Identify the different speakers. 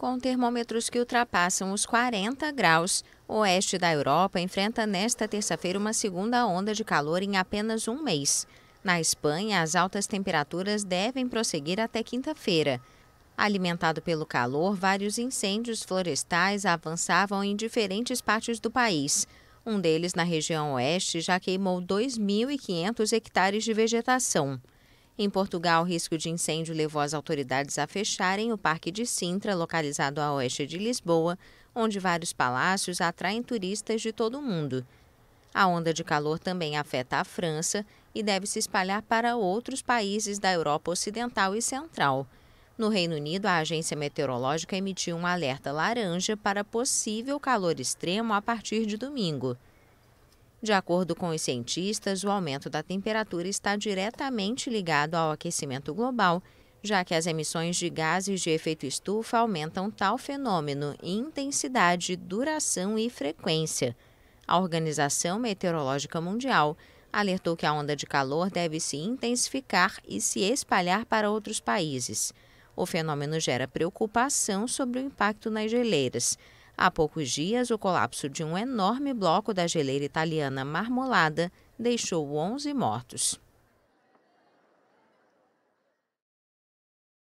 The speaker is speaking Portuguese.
Speaker 1: Com termômetros que ultrapassam os 40 graus, o oeste da Europa enfrenta nesta terça-feira uma segunda onda de calor em apenas um mês. Na Espanha, as altas temperaturas devem prosseguir até quinta-feira. Alimentado pelo calor, vários incêndios florestais avançavam em diferentes partes do país. Um deles, na região oeste, já queimou 2.500 hectares de vegetação. Em Portugal, o risco de incêndio levou as autoridades a fecharem o Parque de Sintra, localizado a oeste de Lisboa, onde vários palácios atraem turistas de todo o mundo. A onda de calor também afeta a França e deve se espalhar para outros países da Europa Ocidental e Central. No Reino Unido, a agência meteorológica emitiu um alerta laranja para possível calor extremo a partir de domingo. De acordo com os cientistas, o aumento da temperatura está diretamente ligado ao aquecimento global, já que as emissões de gases de efeito estufa aumentam tal fenômeno em intensidade, duração e frequência. A Organização Meteorológica Mundial alertou que a onda de calor deve se intensificar e se espalhar para outros países. O fenômeno gera preocupação sobre o impacto nas geleiras. Há poucos dias, o colapso de um enorme bloco da geleira italiana marmolada deixou 11 mortos.